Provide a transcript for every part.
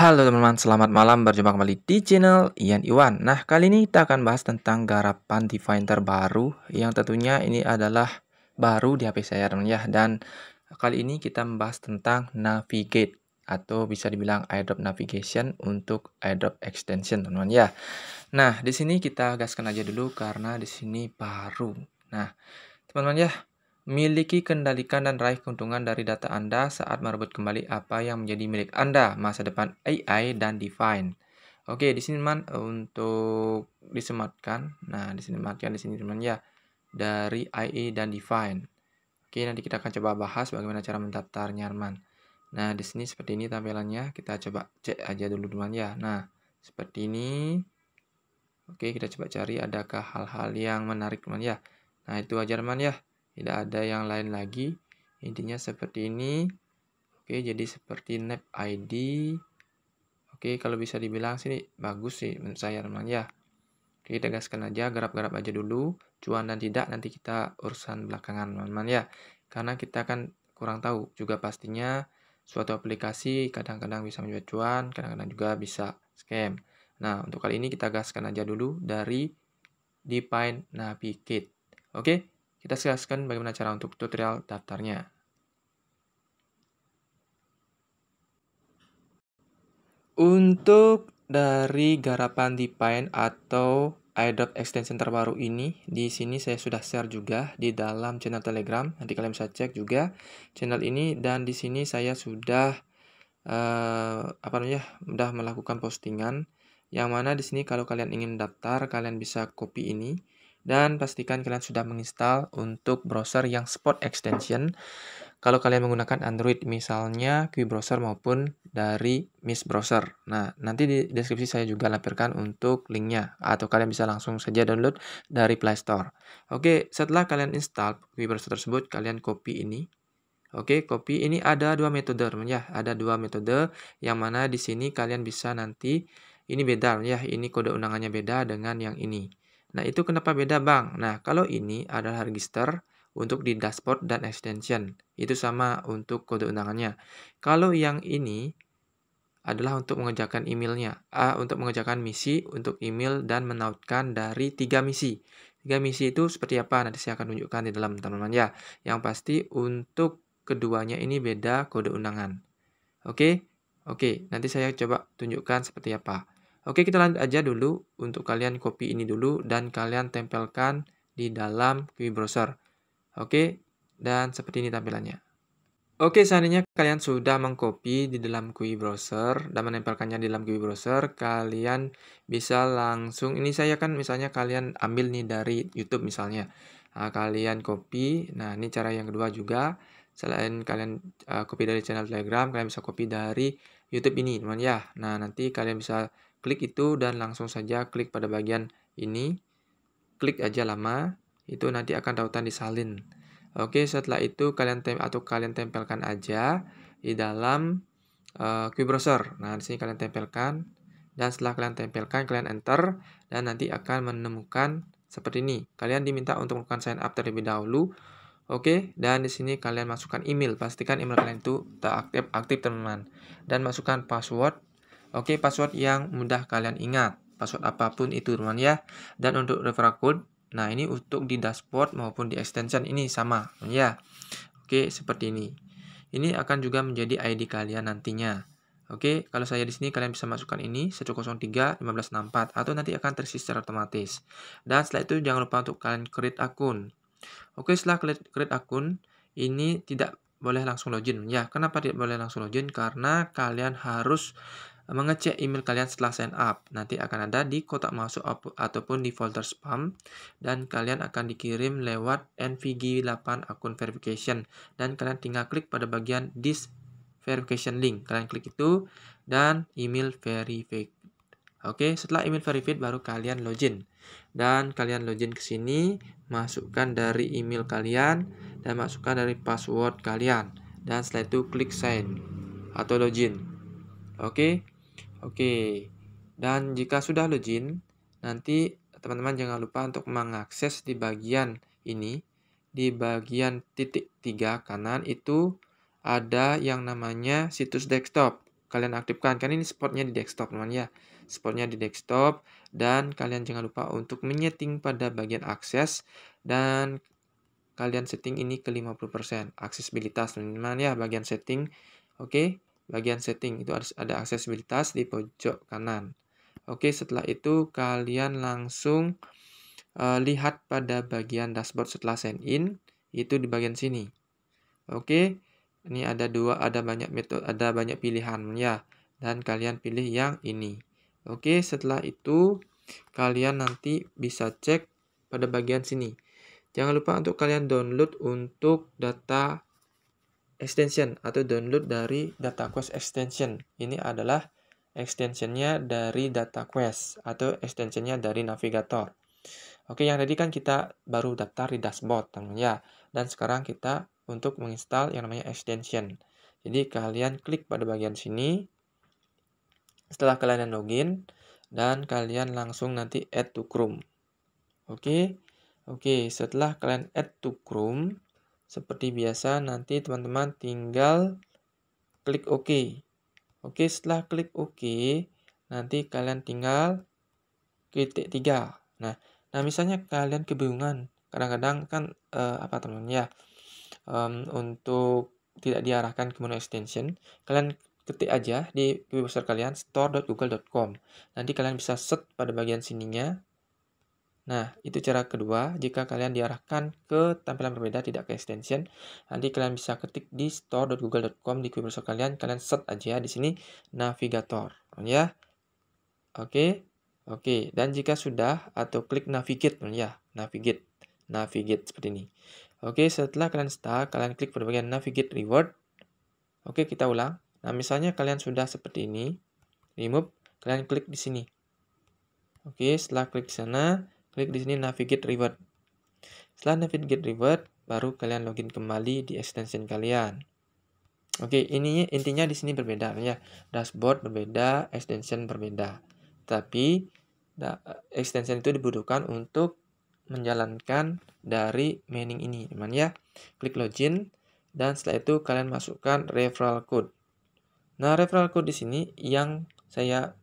Halo teman-teman, selamat malam. Berjumpa kembali di channel Ian Iwan. Nah, kali ini kita akan bahas tentang garapan Define terbaru yang tentunya ini adalah baru di HP saya teman ya. Dan kali ini kita membahas tentang Navigate atau bisa dibilang AirDrop Navigation untuk AirDrop extension teman-teman ya. Nah, di sini kita gaskan aja dulu karena di sini baru. Nah, teman-teman ya, miliki kendalikan dan raih keuntungan dari data Anda saat merebut kembali apa yang menjadi milik Anda masa depan AI dan Define. Oke, di sini man untuk disematkan. Nah, disematkan di sini teman ya, ya dari AI dan Define. Oke, nanti kita akan coba bahas bagaimana cara mendaftarnya, man. Nah, di sini seperti ini tampilannya. Kita coba cek aja dulu teman ya. Nah, seperti ini. Oke, kita coba cari adakah hal-hal yang menarik teman ya. Nah, itu aja teman ya tidak ada yang lain lagi intinya seperti ini oke jadi seperti nap ID oke kalau bisa dibilang sini bagus sih menurut saya teman ya oke tegaskan aja garap-garap aja dulu cuan dan tidak nanti kita urusan belakangan teman-teman ya karena kita kan kurang tahu juga pastinya suatu aplikasi kadang-kadang bisa menjual cuan kadang-kadang juga bisa scam Nah, untuk kali ini kita gaskan aja dulu dari Define Navigate. Oke, kita jelaskan bagaimana cara untuk tutorial daftarnya. Untuk dari garapan Depine atau Adobe extension terbaru ini, di sini saya sudah share juga di dalam channel Telegram. Nanti kalian bisa cek juga channel ini dan di sini saya sudah uh, apa namanya? sudah melakukan postingan yang mana di sini kalau kalian ingin daftar, kalian bisa copy ini dan pastikan kalian sudah menginstal untuk browser yang support extension. Kalau kalian menggunakan Android, misalnya Q browser maupun dari Miss browser. Nah, nanti di deskripsi saya juga lampirkan untuk linknya, atau kalian bisa langsung saja download dari Play Store. Oke, setelah kalian install Q browser tersebut, kalian copy ini Oke, copy ini ada dua metode, ya. Ada dua metode yang mana di sini kalian bisa nanti ini beda, ya. Ini kode undangannya beda dengan yang ini. Nah, itu kenapa beda, Bang? Nah, kalau ini adalah register untuk di dashboard dan extension. Itu sama untuk kode undangannya. Kalau yang ini adalah untuk mengerjakan emailnya, A, untuk mengerjakan misi untuk email dan menautkan dari tiga misi. Tiga misi itu seperti apa? Nanti saya akan tunjukkan di dalam teman-teman ya. Yang pasti untuk keduanya ini beda kode undangan. Oke? Oke, nanti saya coba tunjukkan seperti apa. Oke, kita lanjut aja dulu untuk kalian copy ini dulu dan kalian tempelkan di dalam Quibi Browser. Oke, dan seperti ini tampilannya. Oke, seandainya kalian sudah mengcopy di dalam Quibi Browser dan menempelkannya di dalam Quibi Browser, kalian bisa langsung, ini saya kan misalnya kalian ambil nih dari YouTube misalnya. Nah, kalian copy, nah ini cara yang kedua juga. Selain kalian uh, copy dari channel Telegram, kalian bisa copy dari YouTube ini, teman ya. Nah, nanti kalian bisa klik itu dan langsung saja klik pada bagian ini. Klik aja lama, itu nanti akan tautan disalin. Oke, setelah itu kalian tem atau kalian tempelkan aja di dalam uh, browser. Nah, di sini kalian tempelkan dan setelah kalian tempelkan kalian enter dan nanti akan menemukan seperti ini. Kalian diminta untuk melakukan sign up terlebih dahulu. Oke, dan di sini kalian masukkan email. Pastikan email kalian itu tak aktif aktif teman-teman. Dan masukkan password Oke, password yang mudah kalian ingat. Password apapun itu teman ya. Dan untuk referral code, nah ini untuk di dashboard maupun di extension ini sama teman ya. Oke, seperti ini. Ini akan juga menjadi ID kalian nantinya. Oke, kalau saya di sini kalian bisa masukkan ini 103 1564 atau nanti akan terisi secara otomatis. Dan setelah itu jangan lupa untuk kalian create akun. Oke, setelah create akun, ini tidak boleh langsung login ya. Kenapa tidak boleh langsung login? Karena kalian harus mengecek email kalian setelah sign up. Nanti akan ada di kotak masuk ataupun di folder spam dan kalian akan dikirim lewat NVG8 akun verification dan kalian tinggal klik pada bagian this verification link. Kalian klik itu dan email verified. Oke, setelah email verified baru kalian login. Dan kalian login ke sini, masukkan dari email kalian dan masukkan dari password kalian. Dan setelah itu klik sign atau login. Oke, Oke, dan jika sudah login, nanti teman-teman jangan lupa untuk mengakses di bagian ini, di bagian titik tiga kanan itu ada yang namanya situs desktop. Kalian aktifkan, kan ini spotnya di desktop teman ya. Spotnya di desktop, dan kalian jangan lupa untuk menyeting pada bagian akses, dan kalian setting ini ke 50%. Aksesibilitas teman-teman ya, bagian setting. Oke, bagian setting itu harus ada aksesibilitas di pojok kanan. Oke, setelah itu kalian langsung uh, lihat pada bagian dashboard setelah sign in itu di bagian sini. Oke, ini ada dua, ada banyak metode, ada banyak pilihan ya, dan kalian pilih yang ini. Oke, setelah itu kalian nanti bisa cek pada bagian sini. Jangan lupa untuk kalian download untuk data extension atau download dari data quest extension. Ini adalah extensionnya dari data quest atau extensionnya dari navigator. Oke, yang tadi kan kita baru daftar di dashboard, teman ya. Dan sekarang kita untuk menginstal yang namanya extension. Jadi kalian klik pada bagian sini. Setelah kalian login dan kalian langsung nanti add to Chrome. Oke. Oke, setelah kalian add to Chrome, seperti biasa, nanti teman-teman tinggal klik OK. Oke, setelah klik OK, nanti kalian tinggal klik tiga. Nah, nah misalnya kalian kebingungan, kadang-kadang kan eh, apa teman ya, um, untuk tidak diarahkan ke menu extension, kalian ketik aja di browser kalian store.google.com. Nanti kalian bisa set pada bagian sininya Nah, itu cara kedua. Jika kalian diarahkan ke tampilan berbeda, tidak ke extension, nanti kalian bisa ketik di store.google.com di keyboard kalian. Kalian set aja di sini navigator, ya. Oke, oke. Dan jika sudah atau klik navigate, ya, navigate, navigate seperti ini. Oke, setelah kalian start, kalian klik pada bagian navigate reward. Oke, kita ulang. Nah, misalnya kalian sudah seperti ini, remove, kalian klik di sini. Oke, setelah klik di sana, Klik di sini Navigate Reward. Setelah Navigate Reward, baru kalian login kembali di extension kalian. Oke, ini intinya di sini berbeda ya. Dashboard berbeda, extension berbeda. Tapi extension itu dibutuhkan untuk menjalankan dari mining ini, teman ya. Klik login dan setelah itu kalian masukkan referral code. Nah, referral code di sini yang saya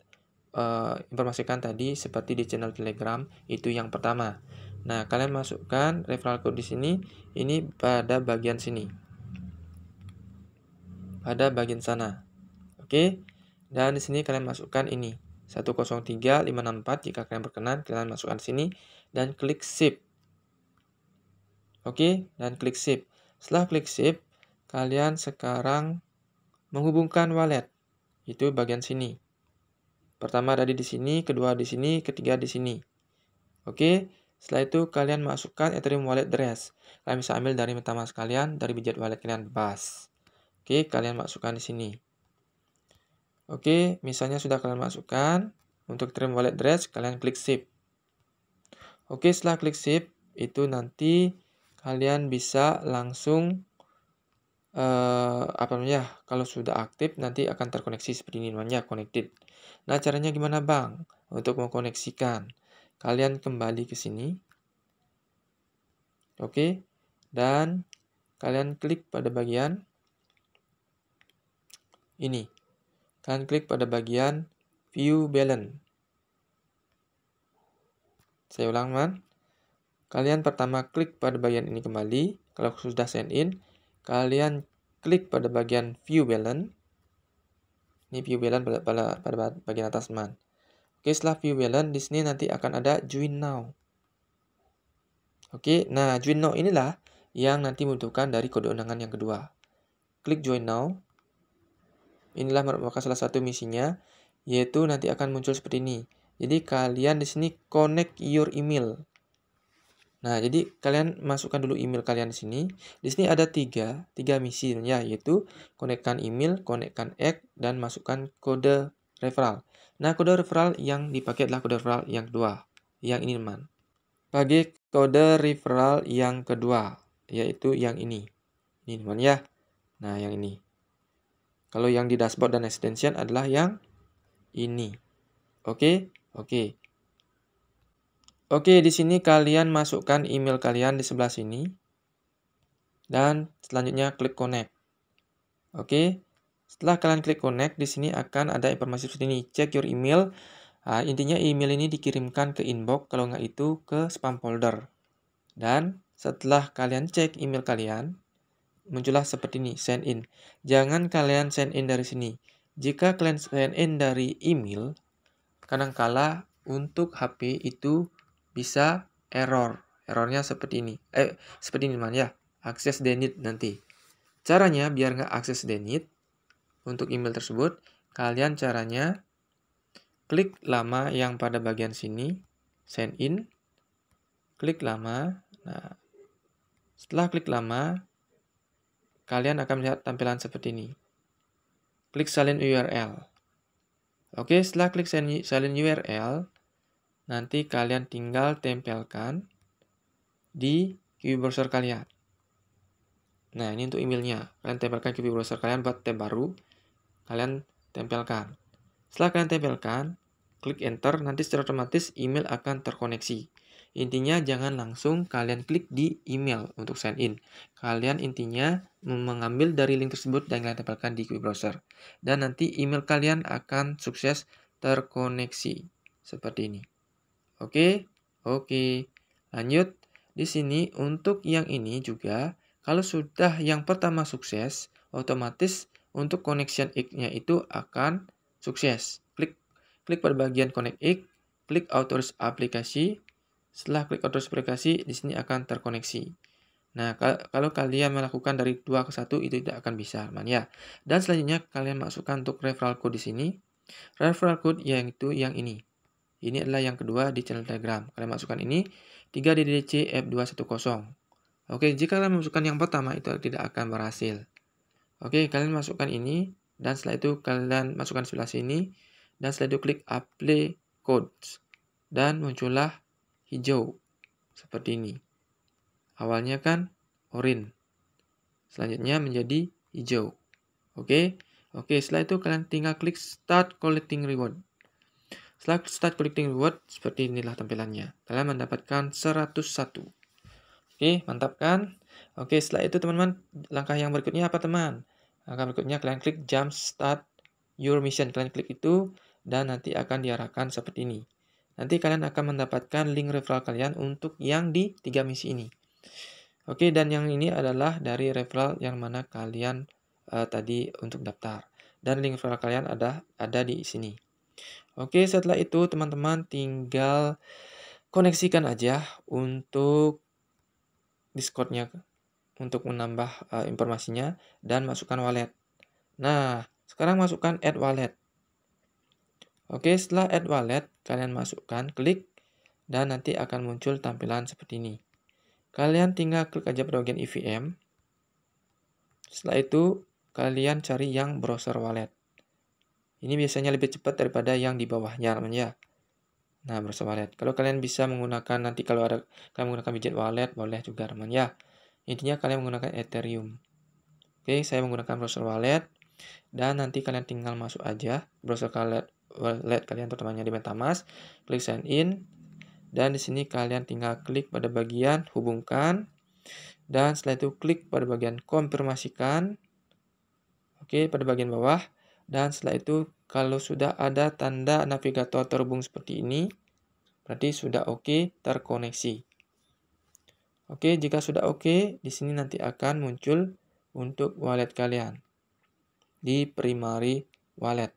uh, informasikan tadi seperti di channel Telegram itu yang pertama. Nah, kalian masukkan referral code di sini ini pada bagian sini. Pada bagian sana. Oke. Dan di sini kalian masukkan ini 103564 jika kalian berkenan kalian masukkan sini dan klik save. Oke, dan klik save. Setelah klik save, kalian sekarang menghubungkan wallet. Itu bagian sini. Pertama tadi di sini, kedua di sini, ketiga di sini. Oke, setelah itu kalian masukkan Ethereum Wallet Address. Kalian bisa ambil dari MetaMask kalian, dari budget wallet kalian bebas. Oke, kalian masukkan di sini. Oke, misalnya sudah kalian masukkan, untuk Ethereum Wallet Address kalian klik Save. Oke, setelah klik Save, itu nanti kalian bisa langsung uh, apa namanya kalau sudah aktif nanti akan terkoneksi seperti ini namanya connected. Nah caranya gimana bang untuk mengkoneksikan? Kalian kembali ke sini, oke? Dan kalian klik pada bagian ini. Kalian klik pada bagian view balance. Saya ulang man. Kalian pertama klik pada bagian ini kembali. Kalau sudah sign in, kalian klik pada bagian View Balance. Ini View Balance pada, pada, pada bagian atas man. Oke, setelah View Balance, di sini nanti akan ada Join Now. Oke, nah Join Now inilah yang nanti membutuhkan dari kode undangan yang kedua. Klik Join Now. Inilah merupakan salah satu misinya, yaitu nanti akan muncul seperti ini. Jadi kalian di sini connect your email. Nah, jadi kalian masukkan dulu email kalian di sini. Di sini ada tiga, tiga misi ya, yaitu konekkan email, konekkan egg, dan masukkan kode referral. Nah, kode referral yang dipakai adalah kode referral yang kedua, yang ini teman. Pakai kode referral yang kedua, yaitu yang ini. Ini teman ya. Nah, yang ini. Kalau yang di dashboard dan extension adalah yang ini. Oke, oke. Oke, di sini kalian masukkan email kalian di sebelah sini. Dan selanjutnya klik connect. Oke, setelah kalian klik connect, di sini akan ada informasi seperti ini. Check your email. Nah, intinya email ini dikirimkan ke inbox, kalau nggak itu ke spam folder. Dan setelah kalian cek email kalian, muncullah seperti ini, send in. Jangan kalian send in dari sini. Jika kalian send in dari email, kadangkala untuk HP itu bisa error. Errornya seperti ini. Eh, seperti ini man ya. Akses denied nanti. Caranya biar nggak akses denied untuk email tersebut, kalian caranya klik lama yang pada bagian sini, send in, klik lama. Nah, setelah klik lama, kalian akan melihat tampilan seperti ini. Klik salin URL. Oke, setelah klik salin URL, Nanti kalian tinggal tempelkan di QB browser kalian. Nah, ini untuk emailnya. Kalian tempelkan QB browser kalian buat tab baru. Kalian tempelkan. Setelah kalian tempelkan, klik enter, nanti secara otomatis email akan terkoneksi. Intinya jangan langsung kalian klik di email untuk sign in. Kalian intinya mengambil dari link tersebut dan kalian tempelkan di QB browser. Dan nanti email kalian akan sukses terkoneksi. Seperti ini. Oke, oke. Lanjut, di sini untuk yang ini juga, kalau sudah yang pertama sukses, otomatis untuk connection X-nya itu akan sukses. Klik, klik pada bagian connect X, klik authorize aplikasi. Setelah klik authorize aplikasi, di sini akan terkoneksi. Nah, kalau kalian melakukan dari 2 ke 1 itu tidak akan bisa, man ya. Dan selanjutnya kalian masukkan untuk referral code di sini. Referral code yang itu yang ini. Ini adalah yang kedua di channel Telegram. Kalian masukkan ini 3DDC F210. Oke, jika kalian masukkan yang pertama itu tidak akan berhasil. Oke, kalian masukkan ini dan setelah itu kalian masukkan sebelah sini dan setelah itu klik apply codes dan muncullah hijau seperti ini. Awalnya kan orange. Selanjutnya menjadi hijau. Oke. Oke, setelah itu kalian tinggal klik start collecting reward. Setelah start collecting reward, seperti inilah tampilannya. Kalian mendapatkan 101. Oke, mantap kan? Oke, setelah itu teman-teman, langkah yang berikutnya apa teman? Langkah berikutnya kalian klik jump start your mission. Kalian klik itu dan nanti akan diarahkan seperti ini. Nanti kalian akan mendapatkan link referral kalian untuk yang di tiga misi ini. Oke, dan yang ini adalah dari referral yang mana kalian uh, tadi untuk daftar. Dan link referral kalian ada ada di sini. Oke, setelah itu teman-teman tinggal koneksikan aja untuk Discordnya untuk menambah uh, informasinya dan masukkan wallet. Nah, sekarang masukkan add wallet. Oke, setelah add wallet, kalian masukkan klik dan nanti akan muncul tampilan seperti ini. Kalian tinggal klik aja pada bagian EVM. Setelah itu, kalian cari yang browser wallet. Ini biasanya lebih cepat daripada yang di bawahnya, teman ya. Nah, bersama wallet. Kalau kalian bisa menggunakan nanti kalau ada kalian menggunakan widget wallet boleh juga, teman ya. Intinya kalian menggunakan Ethereum. Oke, saya menggunakan browser wallet dan nanti kalian tinggal masuk aja browser wallet wallet kalian terutamanya di MetaMask, klik sign in dan di sini kalian tinggal klik pada bagian hubungkan dan setelah itu klik pada bagian konfirmasikan. Oke, pada bagian bawah dan setelah itu, kalau sudah ada tanda navigator terhubung seperti ini, berarti sudah oke okay, terkoneksi. Oke, okay, jika sudah oke, okay, di sini nanti akan muncul untuk wallet kalian di primary wallet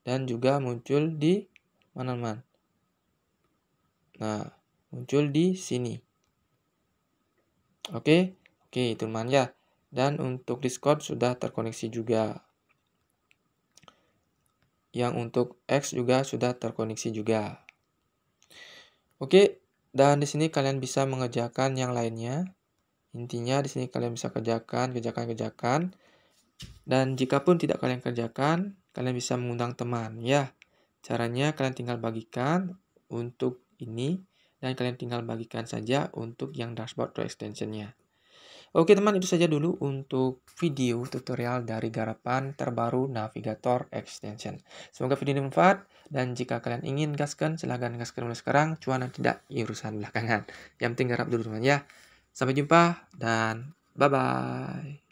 dan juga muncul di mana-mana. Nah, muncul di sini. Oke, oke, teman ya. Dan untuk Discord sudah terkoneksi juga yang untuk X juga sudah terkoneksi juga. Oke, dan di sini kalian bisa mengerjakan yang lainnya. Intinya di sini kalian bisa kerjakan, kerjakan, kerjakan. Dan jika pun tidak kalian kerjakan, kalian bisa mengundang teman ya. Caranya kalian tinggal bagikan untuk ini dan kalian tinggal bagikan saja untuk yang dashboard extensionnya. Oke teman, itu saja dulu untuk video tutorial dari garapan terbaru Navigator Extension. Semoga video ini bermanfaat, dan jika kalian ingin gaskan, silahkan gaskan mulai sekarang, cuan tidak urusan belakangan. Yang penting garap dulu teman ya. Sampai jumpa, dan bye-bye.